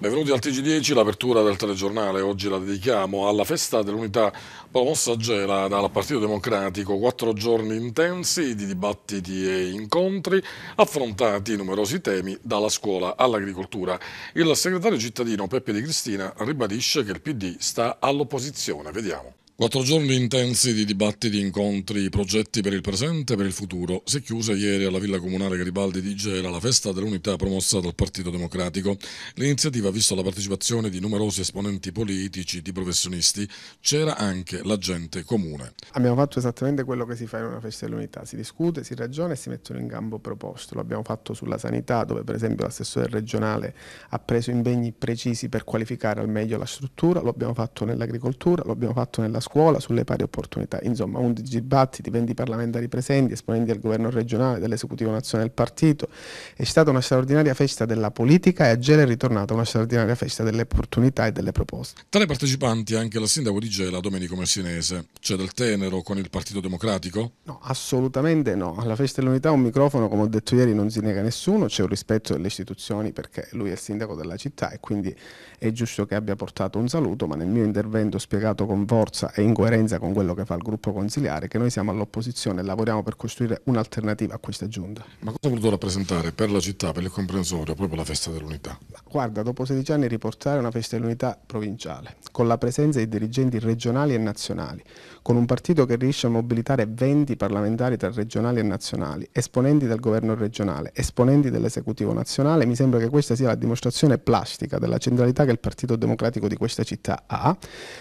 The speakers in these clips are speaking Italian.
Benvenuti al TG10, l'apertura del telegiornale. Oggi la dedichiamo alla festa dell'unità promossa a Gela dal Partito Democratico. Quattro giorni intensi di dibattiti e incontri, affrontati numerosi temi dalla scuola all'agricoltura. Il segretario cittadino Peppe Di Cristina ribadisce che il PD sta all'opposizione. Vediamo. Quattro giorni intensi di dibattiti, incontri, progetti per il presente e per il futuro. Si è chiusa ieri alla Villa Comunale Garibaldi di Gera la festa dell'unità promossa dal Partito Democratico. L'iniziativa ha visto la partecipazione di numerosi esponenti politici, di professionisti. C'era anche la gente comune. Abbiamo fatto esattamente quello che si fa in una festa dell'unità. Si discute, si ragiona e si mettono in gambo proposte. Lo abbiamo fatto sulla sanità, dove per esempio l'assessore regionale ha preso impegni precisi per qualificare al meglio la struttura. Lo abbiamo fatto nell'agricoltura, lo abbiamo fatto nella scuola scuola sulle pari opportunità. Insomma, 11 dibattiti, 20 parlamentari presenti, esponenti del governo regionale, dell'esecutivo nazionale del partito. È stata una straordinaria festa della politica e a Gela è ritornata una straordinaria festa delle opportunità e delle proposte. Tra i partecipanti anche la sindaco di Gela, Domenico Messinese. C'è del tenero con il Partito Democratico? No, assolutamente no. Alla festa dell'unità un microfono, come ho detto ieri, non si nega nessuno, c'è un rispetto delle istituzioni perché lui è il sindaco della città e quindi è giusto che abbia portato un saluto, ma nel mio intervento ho spiegato con forza e in coerenza con quello che fa il gruppo consiliare, che noi siamo all'opposizione e lavoriamo per costruire un'alternativa a questa giunta. Ma cosa ha voluto rappresentare per la città, per il comprensorio, proprio la festa dell'unità? Guarda, dopo 16 anni riportare una festa dell'unità provinciale, con la presenza di dirigenti regionali e nazionali, con un partito che riesce a mobilitare 20 parlamentari tra regionali e nazionali, esponenti del governo regionale, esponenti dell'esecutivo nazionale, mi sembra che questa sia la dimostrazione plastica della centralità che il Partito Democratico di questa città ha,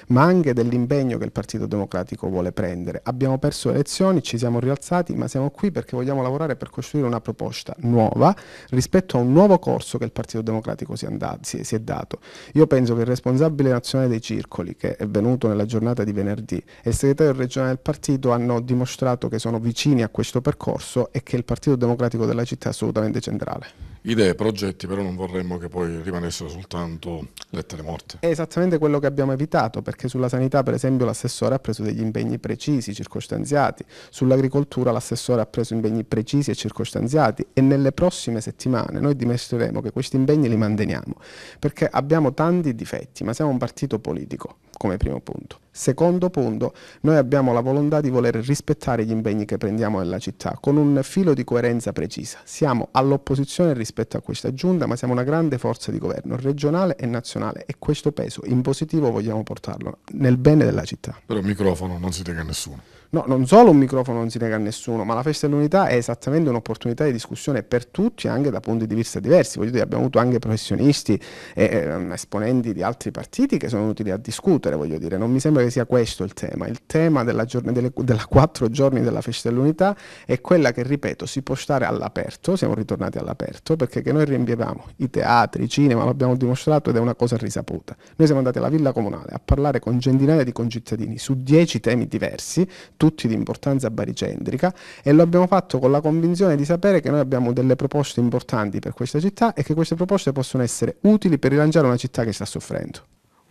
ma anche dell'impegno che il Partito Democratico vuole prendere. Abbiamo perso le elezioni, ci siamo rialzati, ma siamo qui perché vogliamo lavorare per costruire una proposta nuova rispetto a un nuovo corso che il Partito Democratico si è, andato, si è, si è dato. Io penso che il responsabile nazionale dei circoli, che è venuto nella giornata di venerdì, è stato segretario regionale del partito hanno dimostrato che sono vicini a questo percorso e che il Partito Democratico della città è assolutamente centrale. Idee, progetti, però non vorremmo che poi rimanessero soltanto lettere morte. È esattamente quello che abbiamo evitato, perché sulla sanità per esempio l'assessore ha preso degli impegni precisi, circostanziati, sull'agricoltura l'assessore ha preso impegni precisi e circostanziati e nelle prossime settimane noi dimostreremo che questi impegni li manteniamo, perché abbiamo tanti difetti, ma siamo un partito politico come primo punto. Secondo punto, noi abbiamo la volontà di voler rispettare gli impegni che prendiamo nella città con un filo di coerenza precisa. Siamo all'opposizione rispetto a questa giunta, ma siamo una grande forza di governo regionale e nazionale e questo peso in positivo vogliamo portarlo nel bene della città. Però il microfono non si tega a nessuno. No, non solo un microfono non si nega a nessuno, ma la festa dell'unità è esattamente un'opportunità di discussione per tutti, anche da punti di vista diversi. Voglio dire, abbiamo avuto anche professionisti e eh, esponenti di altri partiti che sono venuti a discutere, voglio dire. Non mi sembra che sia questo il tema. Il tema della, giorn- delle, della quattro giorni della festa dell'unità è quella che, ripeto, si può stare all'aperto, siamo ritornati all'aperto, perché che noi riempievamo i teatri, i cinema, l'abbiamo dimostrato ed è una cosa risaputa. Noi siamo andati alla Villa Comunale a parlare con centinaia di concittadini su dieci temi diversi, tutti di importanza baricentrica e lo abbiamo fatto con la convinzione di sapere che noi abbiamo delle proposte importanti per questa città e che queste proposte possono essere utili per rilanciare una città che sta soffrendo.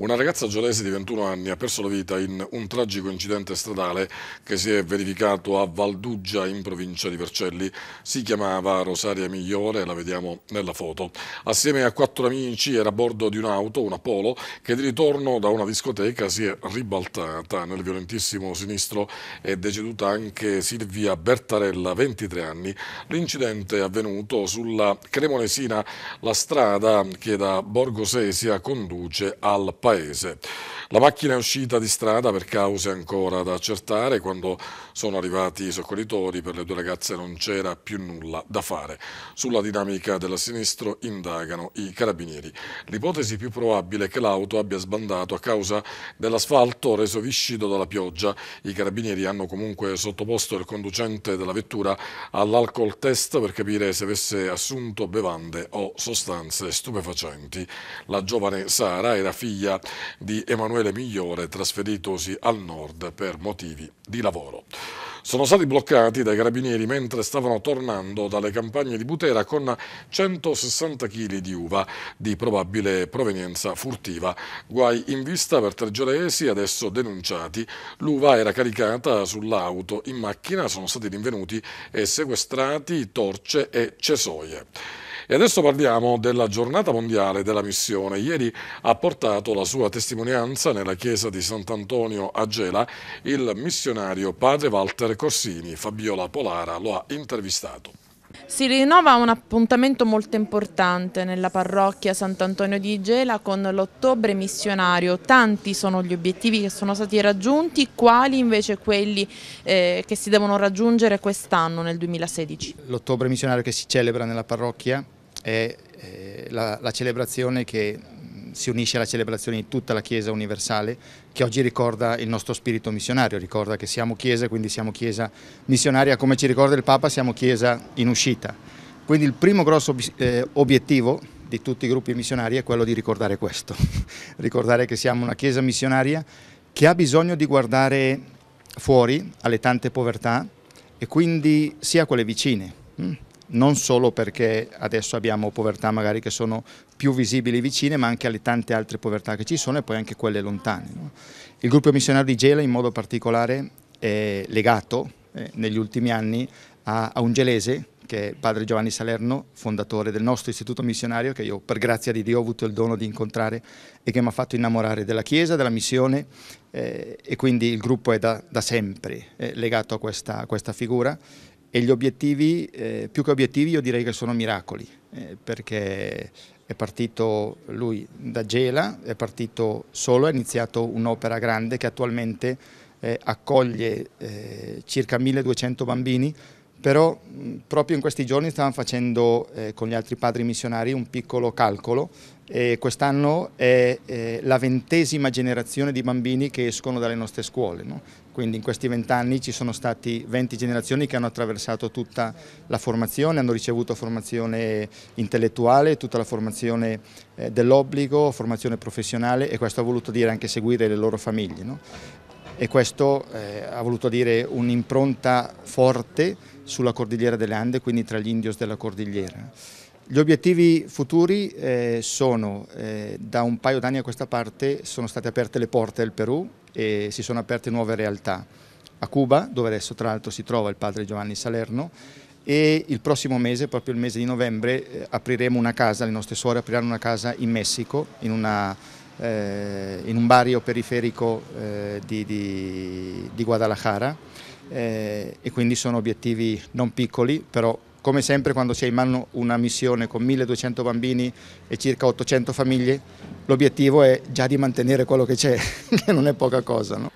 Una ragazza gelese di 21 anni ha perso la vita in un tragico incidente stradale che si è verificato a Valduggia in provincia di Vercelli. Si chiamava Rosaria Migliore, la vediamo nella foto. Assieme a quattro amici era a bordo di un'auto, una Polo, che di ritorno da una discoteca si è ribaltata nel violentissimo sinistro. È deceduta anche Silvia Bertarella, 23 anni. L'incidente è avvenuto sulla Cremonesina, la strada che da Borgosesia conduce al Parco it? La macchina è uscita di strada per cause ancora da accertare. Quando sono arrivati i soccorritori per le due ragazze non c'era più nulla da fare. Sulla dinamica della sinistra indagano i carabinieri. L'ipotesi più probabile è che l'auto abbia sbandato a causa dell'asfalto reso viscido dalla pioggia. I carabinieri hanno comunque sottoposto il conducente della vettura all'alcol test per capire se avesse assunto bevande o sostanze stupefacenti. La giovane Sara era figlia di Emanuele Emanuele Migliore, trasferitosi al nord per motivi di lavoro. Sono stati bloccati dai carabinieri mentre stavano tornando dalle campagne di Butera con 160 kg di uva di probabile provenienza furtiva. Guai in vista per tre gioresi adesso denunciati. L'uva era caricata sull'auto. In macchina sono stati rinvenuti e sequestrati torce e cesoie. E adesso parliamo della giornata mondiale della missione. Ieri ha portato la sua testimonianza nella chiesa di Sant'Antonio a Gela il missionario padre Walter Corsini. Fabiola Polara lo ha intervistato. Si rinnova un appuntamento molto importante nella parrocchia Sant'Antonio di Gela con l'ottobre missionario. Tanti sono gli obiettivi che sono stati raggiunti, quali invece quelli eh, che si devono raggiungere quest'anno nel 2016. L'ottobre missionario che si celebra nella parrocchia è eh, la, la celebrazione che mm, si unisce alla celebrazione di tutta la Chiesa universale che oggi ricorda il nostro spirito missionario, ricorda che siamo Chiesa, quindi siamo Chiesa missionaria, come ci ricorda il Papa siamo Chiesa in uscita. Quindi il primo grosso eh, obiettivo di tutti i gruppi missionari è quello di ricordare questo, ricordare che siamo una Chiesa missionaria che ha bisogno di guardare fuori alle tante povertà e quindi sia quelle vicine mm, non solo perché adesso abbiamo povertà magari che sono più visibili vicine, ma anche alle tante altre povertà che ci sono e poi anche quelle lontane. No? Il gruppo missionario di Gela in modo particolare è legato eh, negli ultimi anni a, a un gelese che è padre Giovanni Salerno, fondatore del nostro istituto missionario che io per grazia di Dio ho avuto il dono di incontrare e che mi ha fatto innamorare della Chiesa, della missione eh, e quindi il gruppo è da, da sempre eh, legato a questa, a questa figura e gli obiettivi, eh, più che obiettivi io direi che sono miracoli, eh, perché è partito lui da Gela, è partito solo, ha iniziato un'opera grande che attualmente eh, accoglie eh, circa 1200 bambini, però mh, proprio in questi giorni stavamo facendo eh, con gli altri padri missionari un piccolo calcolo e quest'anno è eh, la ventesima generazione di bambini che escono dalle nostre scuole, no? quindi in questi vent'anni ci sono stati 20 generazioni che hanno attraversato tutta la formazione, hanno ricevuto formazione intellettuale, tutta la formazione eh, dell'obbligo, formazione professionale e questo ha voluto dire anche seguire le loro famiglie. No? E questo eh, ha voluto dire un'impronta forte sulla cordigliera delle Ande, quindi tra gli indios della cordigliera. Gli obiettivi futuri eh, sono, eh, da un paio d'anni a questa parte, sono state aperte le porte del Perù e si sono aperte nuove realtà. A Cuba, dove adesso tra l'altro si trova il padre Giovanni Salerno, e il prossimo mese, proprio il mese di novembre, eh, apriremo una casa, le nostre suore apriranno una casa in Messico, in, una, eh, in un barrio periferico eh, di, di, di, Guadalajara eh, e quindi sono obiettivi non piccoli, però come sempre quando si ha in mano una missione con 1200 bambini e circa 800 famiglie, l'obiettivo è già di mantenere quello che c'è, che non è poca cosa. No?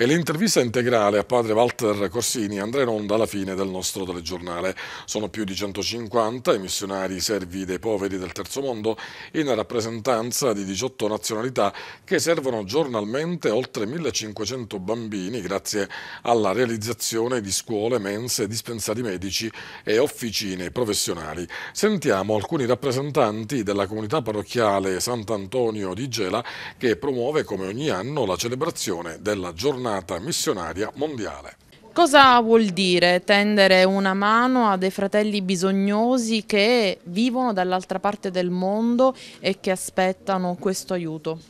e l'intervista integrale a padre Walter Corsini andrà in onda alla fine del nostro telegiornale. Sono più di 150 i missionari servi dei poveri del terzo mondo in rappresentanza di 18 nazionalità che servono giornalmente oltre 1500 bambini grazie alla realizzazione di scuole, mense, dispensari medici e officine professionali. Sentiamo alcuni rappresentanti della comunità parrocchiale Sant'Antonio di Gela che promuove come ogni anno la celebrazione della giornata giornata missionaria mondiale. Cosa vuol dire tendere una mano a dei fratelli bisognosi che vivono dall'altra parte del mondo e che aspettano questo aiuto?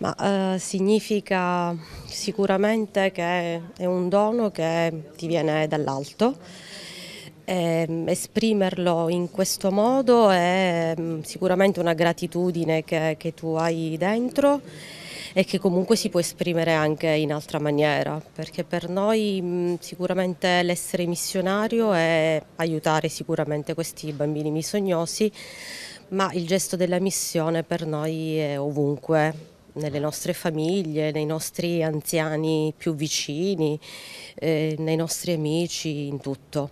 Ma, eh, significa sicuramente che è un dono che ti viene dall'alto. Ehm, esprimerlo in questo modo è mm, sicuramente una gratitudine che, che tu hai dentro e che comunque si può esprimere anche in altra maniera, perché per noi mh, sicuramente l'essere missionario è aiutare sicuramente questi bambini bisognosi, ma il gesto della missione per noi è ovunque nelle nostre famiglie, nei nostri anziani più vicini, eh, nei nostri amici, in tutto.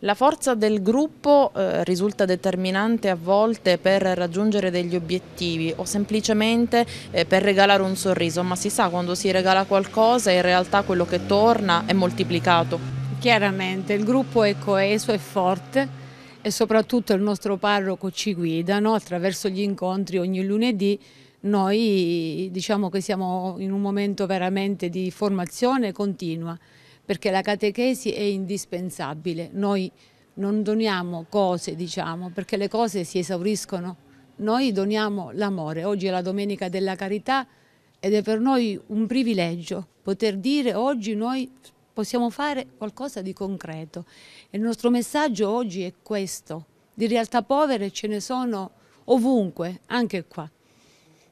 La forza del gruppo eh, risulta determinante a volte per raggiungere degli obiettivi o semplicemente eh, per regalare un sorriso, ma si sa quando si regala qualcosa in realtà quello che torna è moltiplicato. Chiaramente il gruppo ecco, è coeso e forte e soprattutto il nostro parroco ci guida no? attraverso gli incontri ogni lunedì noi diciamo che siamo in un momento veramente di formazione continua perché la catechesi è indispensabile. Noi non doniamo cose, diciamo, perché le cose si esauriscono. Noi doniamo l'amore. Oggi è la Domenica della Carità ed è per noi un privilegio poter dire oggi noi possiamo fare qualcosa di concreto. E il nostro messaggio oggi è questo. Di realtà povere ce ne sono ovunque, anche qua.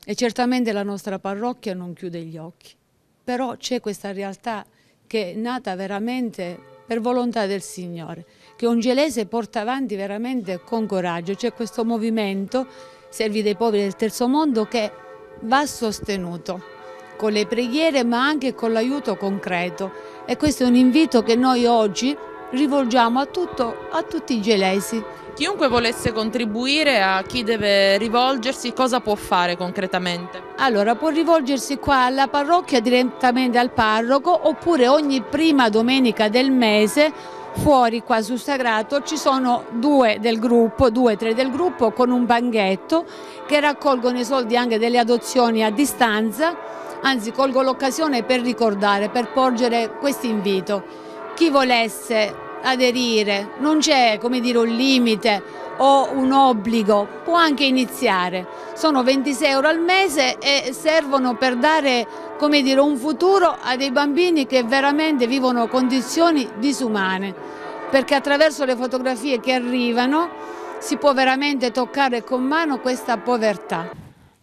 E certamente la nostra parrocchia non chiude gli occhi. Però c'è questa realtà che è nata veramente per volontà del Signore, che Ongelese porta avanti veramente con coraggio. C'è questo movimento, Servi dei Poveri del Terzo Mondo, che va sostenuto con le preghiere ma anche con l'aiuto concreto e questo è un invito che noi oggi rivolgiamo a, tutto, a tutti i gelesi. Chiunque volesse contribuire a chi deve rivolgersi, cosa può fare concretamente? Allora, può rivolgersi qua alla parrocchia direttamente al parroco oppure ogni prima domenica del mese fuori qua sul Sagrato ci sono due del gruppo, due o tre del gruppo con un banchetto che raccolgono i soldi anche delle adozioni a distanza, anzi colgo l'occasione per ricordare, per porgere questo invito. Chi volesse aderire, non c'è come dire un limite o un obbligo, può anche iniziare. Sono 26 euro al mese e servono per dare come dire, un futuro a dei bambini che veramente vivono condizioni disumane, perché attraverso le fotografie che arrivano si può veramente toccare con mano questa povertà.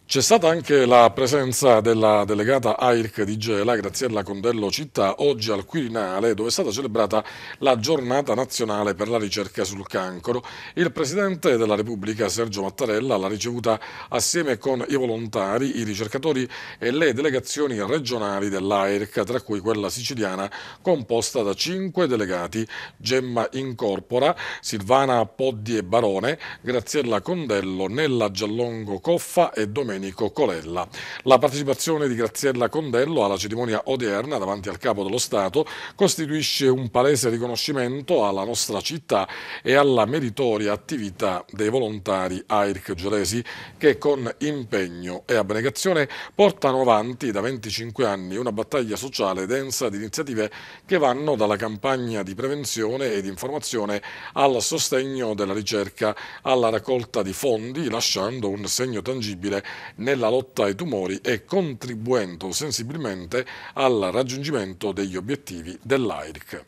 C'è stata anche la presenza della delegata AIRC di Gela, Graziella Condello Città, oggi al Quirinale, dove è stata celebrata la giornata nazionale per la ricerca sul cancro. Il Presidente della Repubblica, Sergio Mattarella, l'ha ricevuta assieme con i volontari, i ricercatori e le delegazioni regionali dell'AIRC, tra cui quella siciliana, composta da cinque delegati, Gemma Incorpora, Silvana Poddi e Barone, Graziella Condello, Nella Giallongo Coffa e Domenica Domenico Colella. La partecipazione di Graziella Condello alla cerimonia odierna davanti al Capo dello Stato costituisce un palese riconoscimento alla nostra città e alla meritoria attività dei volontari AIRC Giolesi che con impegno e abnegazione portano avanti da 25 anni una battaglia sociale densa di iniziative che vanno dalla campagna di prevenzione e di informazione al sostegno della ricerca, alla raccolta di fondi lasciando un segno tangibile nella lotta ai tumori e contribuendo sensibilmente al raggiungimento degli obiettivi dell'AIRC.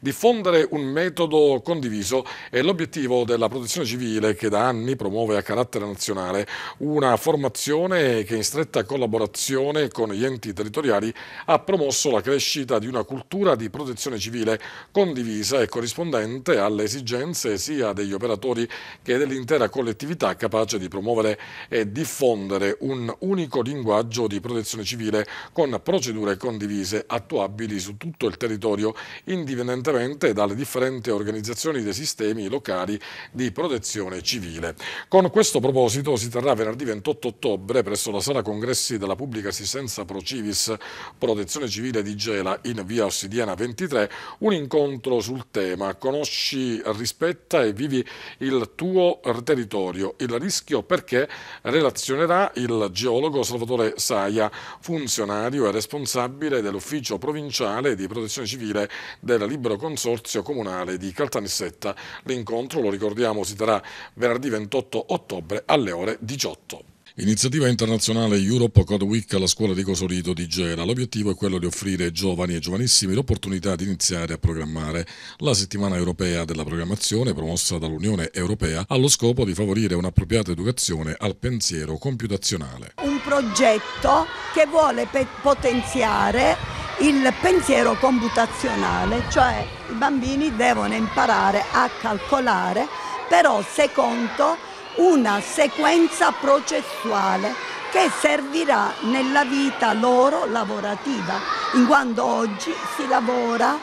Diffondere un metodo condiviso è l'obiettivo della protezione civile che da anni promuove a carattere nazionale una formazione che in stretta collaborazione con gli enti territoriali ha promosso la crescita di una cultura di protezione civile condivisa e corrispondente alle esigenze sia degli operatori che dell'intera collettività capace di promuovere e diffondere un unico linguaggio di protezione civile con procedure condivise attuabili su tutto il territorio indipendentemente costantemente dalle differenti organizzazioni dei sistemi locali di protezione civile. Con questo proposito si terrà venerdì 28 ottobre presso la sala congressi della pubblica assistenza Pro Civis Protezione Civile di Gela in via Ossidiana 23 un incontro sul tema Conosci, rispetta e vivi il tuo territorio, il rischio perché relazionerà il geologo Salvatore Saia, funzionario e responsabile dell'ufficio provinciale di protezione civile del libero Consorzio Comunale di Caltanissetta. L'incontro, lo ricordiamo, si terrà venerdì 28 ottobre alle ore 18. Iniziativa internazionale Europe Code Week alla scuola di Cosolito di Gera. L'obiettivo è quello di offrire ai giovani e giovanissimi l'opportunità di iniziare a programmare. La settimana europea della programmazione, promossa dall'Unione Europea, ha lo scopo di favorire un'appropriata educazione al pensiero computazionale. Un progetto che vuole potenziare il pensiero computazionale, cioè i bambini devono imparare a calcolare però secondo una sequenza processuale che servirà nella vita loro lavorativa, in quanto oggi si lavora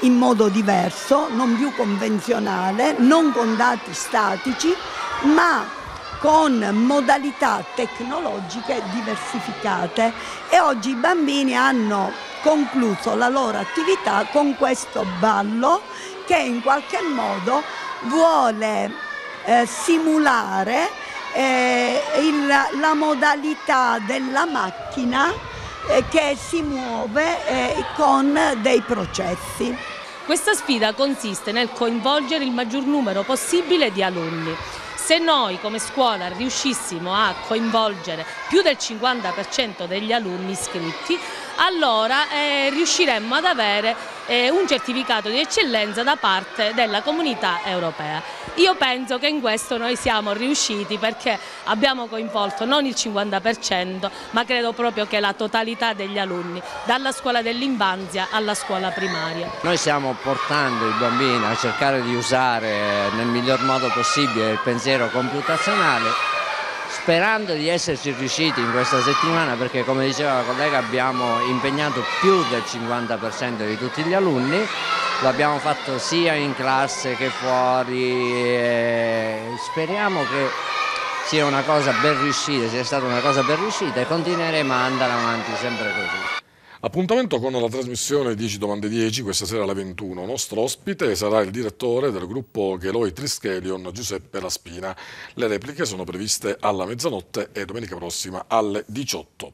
in modo diverso, non più convenzionale, non con dati statici, ma con modalità tecnologiche diversificate e oggi i bambini hanno concluso la loro attività con questo ballo che in qualche modo vuole eh, simulare eh, il, la modalità della macchina eh, che si muove eh, con dei processi. Questa sfida consiste nel coinvolgere il maggior numero possibile di alunni. Se noi come scuola riuscissimo a coinvolgere più del 50% degli alunni iscritti, allora eh, riusciremmo ad avere eh, un certificato di eccellenza da parte della comunità europea. Io penso che in questo noi siamo riusciti perché abbiamo coinvolto non il 50% ma credo proprio che la totalità degli alunni dalla scuola dell'infanzia alla scuola primaria. Noi stiamo portando i bambini a cercare di usare nel miglior modo possibile il pensiero computazionale sperando di esserci riusciti in questa settimana perché come diceva la collega abbiamo impegnato più del 50% di tutti gli alunni l'abbiamo fatto sia in classe che fuori e speriamo che sia una cosa ben riuscita sia stata una cosa ben riuscita e continueremo ad andare avanti sempre così Appuntamento con la trasmissione 10 domande 10 questa sera alle 21. Il nostro ospite sarà il direttore del gruppo Gheloi Triskelion, Giuseppe Laspina. Le repliche sono previste alla mezzanotte e domenica prossima alle 18.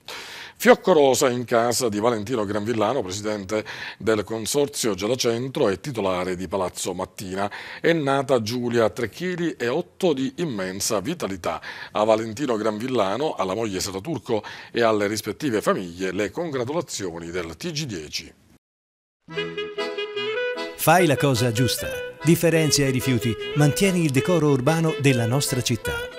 Fiocco Rosa in casa di Valentino Granvillano, presidente del Consorzio Gelacentro e titolare di Palazzo Mattina. È nata Giulia, 3 kg e 8 di immensa vitalità. A Valentino Granvillano, alla moglie Sara Turco e alle rispettive famiglie le congratulazioni del TG10. Fai la cosa giusta. Differenzia i rifiuti. Mantieni il decoro urbano della nostra città.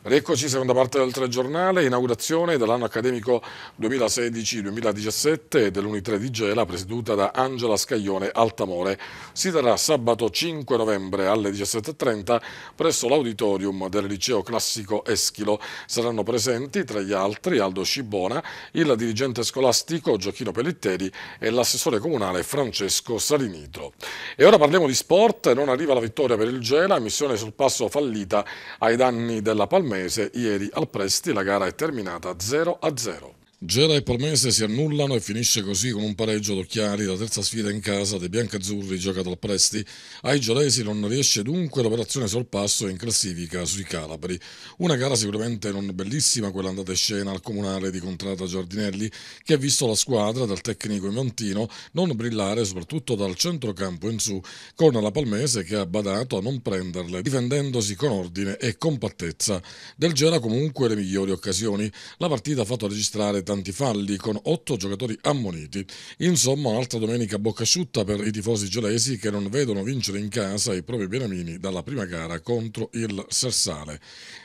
Rieccoci, seconda parte del telegiornale, inaugurazione dell'anno accademico 2016-2017 dell'Uni3 di Gela, presieduta da Angela Scaglione Altamore. Si terrà sabato 5 novembre alle 17.30 presso l'auditorium del liceo classico Eschilo. Saranno presenti, tra gli altri, Aldo Scibona, il dirigente scolastico Giochino Pellitteri e l'assessore comunale Francesco Salinitro. E ora parliamo di sport, non arriva la vittoria per il Gela, missione sul passo fallita ai danni della Palmeiras mese. ieri al Presti la gara è terminata 0 a 0. Gera e Promese si annullano e finisce così con un pareggio ad la terza sfida in casa dei biancazzurri giocata al Presti. Ai gelesi non riesce dunque l'operazione sorpasso in classifica sui Calabri. Una gara sicuramente non bellissima quella andata in scena al comunale di Contrada Giardinelli che ha visto la squadra dal tecnico Imontino non brillare soprattutto dal centrocampo in su con la Palmese che ha badato a non prenderle difendendosi con ordine e compattezza. Del Gera comunque le migliori occasioni. La partita ha fatto registrare tanti falli, con otto giocatori ammoniti. Insomma, un'altra domenica bocca asciutta per i tifosi gelesi che non vedono vincere in casa i propri benamini dalla prima gara contro il Sersale.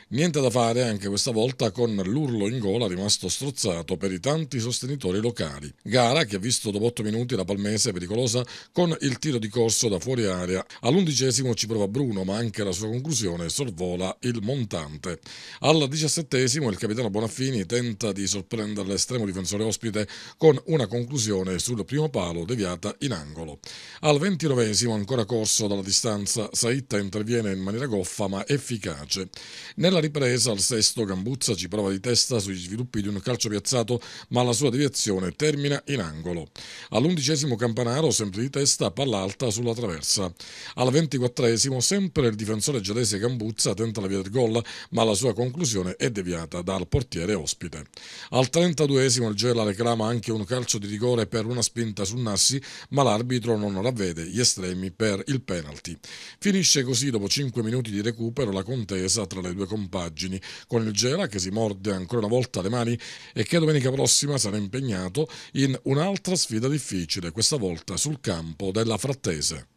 Niente da fare anche questa volta con l'urlo in gola rimasto strozzato per i tanti sostenitori locali. Gara che ha visto dopo 8 minuti la palmese pericolosa con il tiro di corso da fuori area. All'undicesimo ci prova Bruno, ma anche la sua conclusione sorvola il montante. Al diciassettesimo il capitano Bonaffini tenta di sorprendere l'estremo difensore ospite con una conclusione sul primo palo deviata in angolo. Al ventinovesimo, ancora corso dalla distanza, Saitta interviene in maniera goffa ma efficace. Nella ripresa al sesto Gambuzza ci prova di testa sugli sviluppi di un calcio piazzato ma la sua deviazione termina in angolo. All'undicesimo Campanaro sempre di testa palla alta sulla traversa. Al ventiquattresimo sempre il difensore gelese Gambuzza tenta la via del gol ma la sua conclusione è deviata dal portiere ospite. Al 30 82esimo il Gela reclama anche un calcio di rigore per una spinta su Nassi, ma l'arbitro non ravvede gli estremi per il penalty. Finisce così dopo 5 minuti di recupero la contesa tra le due compagini, con il Gela che si morde ancora una volta le mani e che domenica prossima sarà impegnato in un'altra sfida difficile, questa volta sul campo della Frattese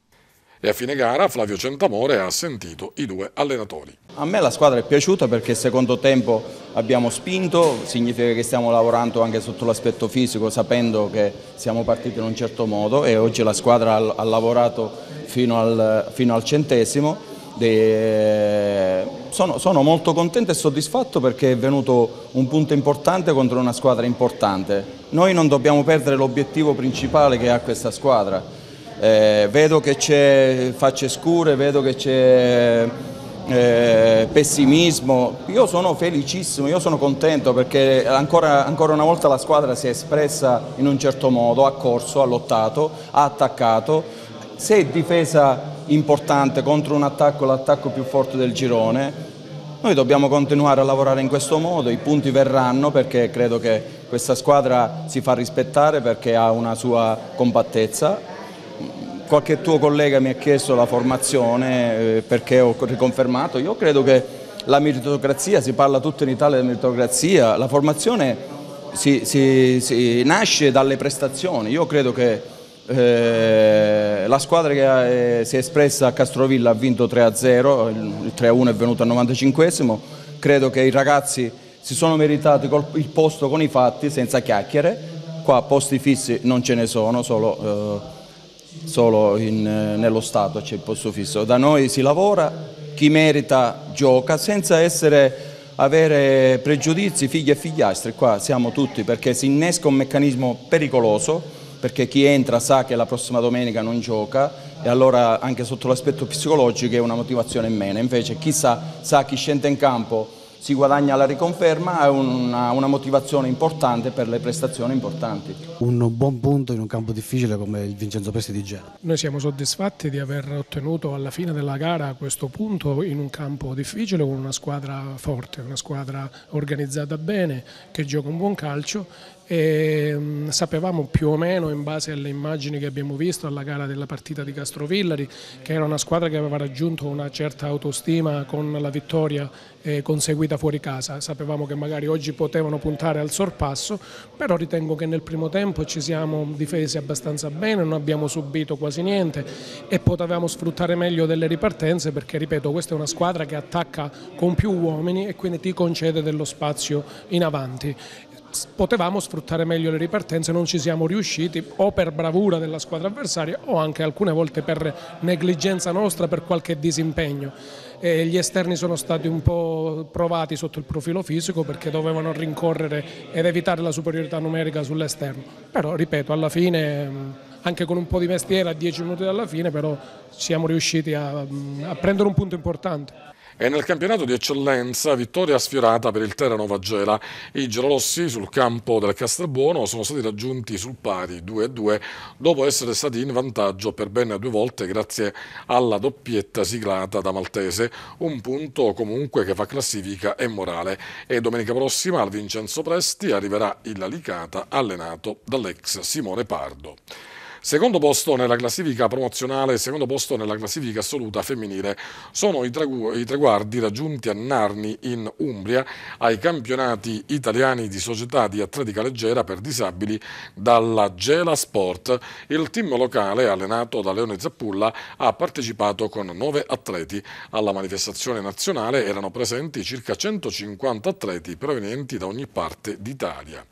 e a fine gara Flavio Centamore ha sentito i due allenatori. A me la squadra è piaciuta perché secondo tempo abbiamo spinto, significa che stiamo lavorando anche sotto l'aspetto fisico sapendo che siamo partiti in un certo modo e oggi la squadra ha, lavorato fino al, fino al centesimo. De... Sono, sono, molto contento e soddisfatto perché è venuto un punto importante contro una squadra importante. Noi non dobbiamo perdere l'obiettivo principale che ha questa squadra, eh, vedo che c'è facce scure, vedo che c'è eh, pessimismo, io sono felicissimo, io sono contento perché ancora, ancora, una volta la squadra si è espressa in un certo modo, ha corso, ha lottato, ha attaccato, se è difesa importante contro un attacco, l'attacco più forte del girone, noi dobbiamo continuare a lavorare in questo modo, i punti verranno perché credo che questa squadra si fa rispettare perché ha una sua compattezza qualche tuo collega mi ha chiesto la formazione eh, perché ho riconfermato, io credo che la meritocrazia, si parla tutto in Italia di meritocrazia, la formazione si, si, si nasce dalle prestazioni, io credo che eh, la squadra che eh, si è espressa a Castrovilla ha vinto 3-0, il 3-1 è venuto al 95esimo, credo che i ragazzi si sono meritati il posto con i fatti senza chiacchiere, qua posti fissi non ce ne sono, solo... Eh, solo in, eh, nello Stato c'è il posto fisso, da noi si lavora, chi merita gioca senza essere, avere pregiudizi, figli e figliastri, qua siamo tutti perché si innesca un meccanismo pericoloso perché chi entra sa che la prossima domenica non gioca e allora anche sotto l'aspetto psicologico è una motivazione in meno, invece chi sa, sa chi scende in campo si guadagna la riconferma è una, una, motivazione importante per le prestazioni importanti. Un buon punto in un campo difficile come il Vincenzo Pesti di Genova. Noi siamo soddisfatti di aver ottenuto alla fine della gara questo punto in un campo difficile con una squadra forte, una squadra organizzata bene, che gioca un buon calcio e ehm, sapevamo più o meno in base alle immagini che abbiamo visto alla gara della partita di Castrovillari che era una squadra che aveva raggiunto una certa autostima con la vittoria eh, conseguita fuori casa, sapevamo che magari oggi potevano puntare al sorpasso, però ritengo che nel primo tempo ci siamo difesi abbastanza bene, non abbiamo subito quasi niente e potevamo sfruttare meglio delle ripartenze perché ripeto questa è una squadra che attacca con più uomini e quindi ti concede dello spazio in avanti potevamo sfruttare meglio le ripartenze, non ci siamo riusciti o per bravura della squadra avversaria o anche alcune volte per negligenza nostra, per qualche disimpegno. E gli esterni sono stati un po' provati sotto il profilo fisico perché dovevano rincorrere ed evitare la superiorità numerica sull'esterno, però ripeto alla fine anche con un po' di mestiere a 10 minuti dalla fine però siamo riusciti a, a prendere un punto importante. E nel campionato di eccellenza vittoria sfiorata per il Terra Nova Gela. I gelorossi sul campo del Castelbuono sono stati raggiunti sul pari 2-2 dopo essere stati in vantaggio per ben due volte grazie alla doppietta siglata da Maltese. Un punto comunque che fa classifica e morale. E domenica prossima al Vincenzo Presti arriverà il Licata allenato dall'ex Simone Pardo. Secondo posto nella classifica promozionale e secondo posto nella classifica assoluta femminile sono i, traguardi raggiunti a Narni in Umbria ai campionati italiani di società di atletica leggera per disabili dalla Gela Sport. Il team locale, allenato da Leone Zappulla, ha partecipato con nove atleti. Alla manifestazione nazionale erano presenti circa 150 atleti provenienti da ogni parte d'Italia.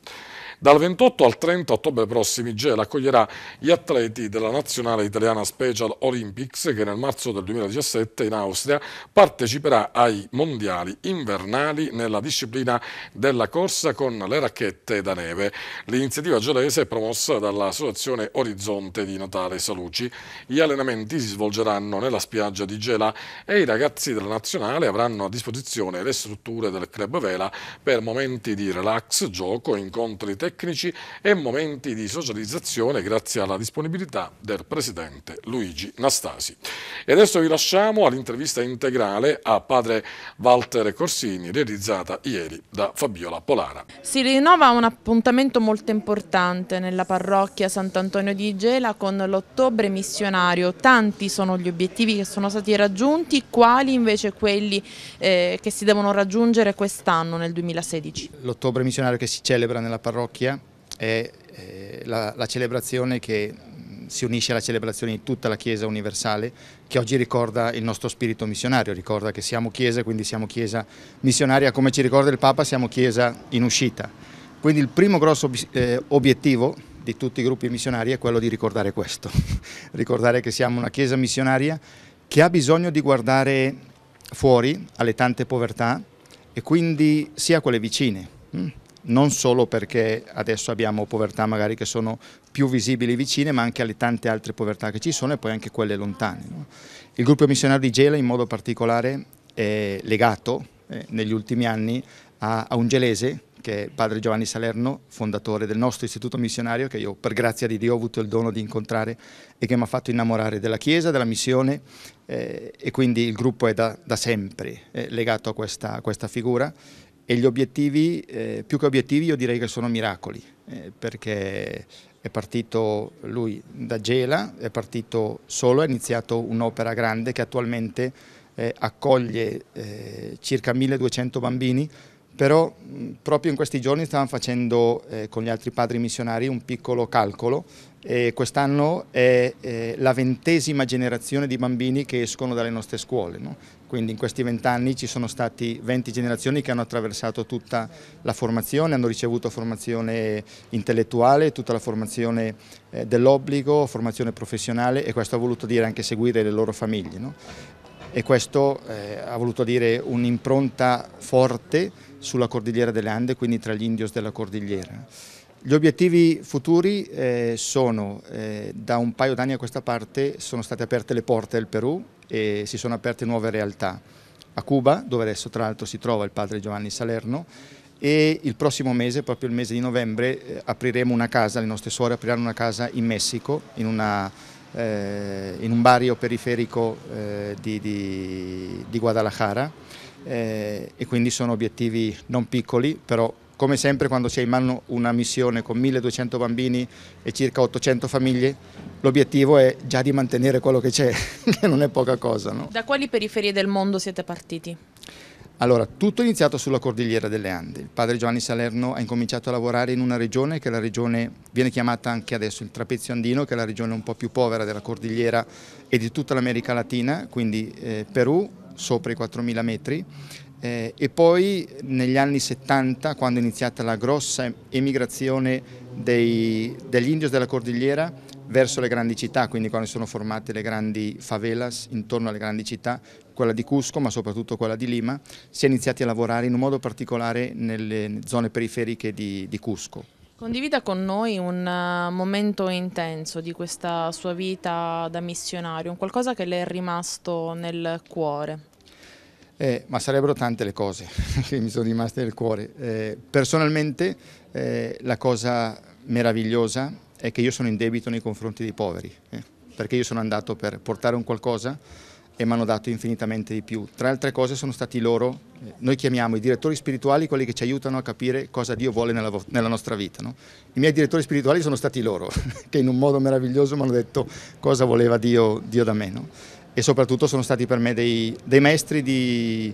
Dal 28 al 30 ottobre prossimi GEL accoglierà gli atleti della nazionale italiana Special Olympics che nel marzo del 2017 in Austria parteciperà ai mondiali invernali nella disciplina della corsa con le racchette da neve. L'iniziativa gelese è promossa dall'associazione Orizzonte di Natale Saluci. Gli allenamenti si svolgeranno nella spiaggia di Gela e i ragazzi della nazionale avranno a disposizione le strutture del club Vela per momenti di relax, gioco, incontri tecnici tecnici e momenti di socializzazione grazie alla disponibilità del presidente Luigi Nastasi. E adesso vi lasciamo all'intervista integrale a padre Walter Corsini realizzata ieri da Fabiola Polara. Si rinnova un appuntamento molto importante nella parrocchia Sant'Antonio di Gela con l'ottobre missionario. Tanti sono gli obiettivi che sono stati raggiunti, quali invece quelli eh, che si devono raggiungere quest'anno nel 2016? L'ottobre missionario che si celebra nella parrocchia Parrocchia è eh, la, la celebrazione che mm, si unisce alla celebrazione di tutta la Chiesa universale che oggi ricorda il nostro spirito missionario, ricorda che siamo Chiesa, quindi siamo Chiesa missionaria, come ci ricorda il Papa siamo Chiesa in uscita. Quindi il primo grosso eh, obiettivo di tutti i gruppi missionari è quello di ricordare questo, ricordare che siamo una Chiesa missionaria che ha bisogno di guardare fuori alle tante povertà e quindi sia quelle vicine mm, non solo perché adesso abbiamo povertà magari che sono più visibili vicine, ma anche alle tante altre povertà che ci sono e poi anche quelle lontane. No? Il gruppo missionario di Gela in modo particolare è legato eh, negli ultimi anni a, a un gelese che è padre Giovanni Salerno, fondatore del nostro istituto missionario, che io per grazia di Dio ho avuto il dono di incontrare e che mi ha fatto innamorare della Chiesa, della missione eh, e quindi il gruppo è da, da sempre eh, legato a questa, a questa figura e gli obiettivi, eh, più che obiettivi io direi che sono miracoli, eh, perché è partito lui da Gela, è partito solo, ha iniziato un'opera grande che attualmente eh, accoglie eh, circa 1200 bambini però proprio in questi giorni stavamo facendo eh, con gli altri padri missionari un piccolo calcolo e quest'anno è eh, la ventesima generazione di bambini che escono dalle nostre scuole, no? quindi in questi vent'anni ci sono stati 20 generazioni che hanno attraversato tutta la formazione, hanno ricevuto formazione intellettuale, tutta la formazione eh, dell'obbligo, formazione professionale e questo ha voluto dire anche seguire le loro famiglie no? e questo eh, ha voluto dire un'impronta forte sulla cordigliera delle Ande, quindi tra gli indios della cordigliera. Gli obiettivi futuri eh, sono, eh, da un paio d'anni a questa parte sono state aperte le porte del Perù e si sono aperte nuove realtà. A Cuba, dove adesso tra l'altro si trova il padre Giovanni Salerno, e il prossimo mese, proprio il mese di novembre, eh, apriremo una casa, le nostre suore apriranno una casa in Messico, in, una, eh, in un barrio periferico eh, di, di, di Guadalajara eh, e quindi sono obiettivi non piccoli, però come sempre quando si ha in mano una missione con 1200 bambini e circa 800 famiglie, l'obiettivo è già di mantenere quello che c'è, che non è poca cosa. No? Da quali periferie del mondo siete partiti? Allora, tutto è iniziato sulla Cordigliera delle Ande. Il padre Giovanni Salerno ha incominciato a lavorare in una regione che regione, viene chiamata anche adesso il Trapezio Andino, che è la regione un po' più povera della Cordigliera e di tutta l'America Latina, quindi eh, Perù, sopra i 4.000 metri eh, e poi negli anni 70 quando è iniziata la grossa emigrazione dei, degli indios della cordigliera verso le grandi città, quindi quando sono formate le grandi favelas intorno alle grandi città, quella di Cusco ma soprattutto quella di Lima, si è iniziati a lavorare in un modo particolare nelle zone periferiche di, di Cusco. Condivida con noi un eh, momento intenso di questa sua vita da missionario, un qualcosa che le è rimasto nel cuore. Eh, ma sarebbero tante le cose che mi sono rimaste nel cuore. Eh, personalmente eh, la cosa meravigliosa è che io sono in debito nei confronti dei poveri, eh, perché io sono andato per portare un qualcosa e mi hanno dato infinitamente di più. Tra altre cose sono stati loro, eh, noi chiamiamo i direttori spirituali quelli che ci aiutano a capire cosa Dio vuole nella, nella nostra vita. No? I miei direttori spirituali sono stati loro, che in un modo meraviglioso mi hanno detto cosa voleva Dio, Dio da me. No? E soprattutto sono stati per me dei, dei maestri di,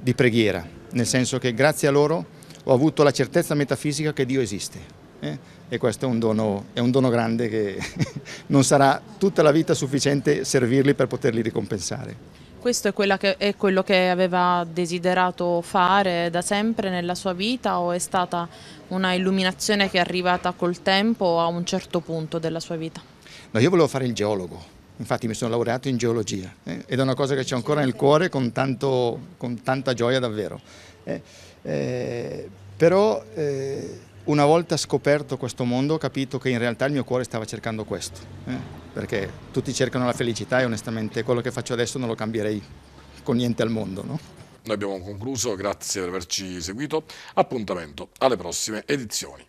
di preghiera, nel senso che grazie a loro ho avuto la certezza metafisica che Dio esiste. Eh? e questo è un dono, è un dono grande che non sarà tutta la vita sufficiente servirli per poterli ricompensare. Questo è, che, è, quello che aveva desiderato fare da sempre nella sua vita o è stata una illuminazione che è arrivata col tempo a un certo punto della sua vita? No, io volevo fare il geologo, infatti mi sono laureato in geologia eh, ed è una cosa che c'è ancora nel cuore con, tanto, con tanta gioia davvero. Eh, eh, però eh, una volta scoperto questo mondo ho capito che in realtà il mio cuore stava cercando questo, eh? perché tutti cercano la felicità e onestamente quello che faccio adesso non lo cambierei con niente al mondo. No? Noi abbiamo concluso, grazie per averci seguito, appuntamento alle prossime edizioni.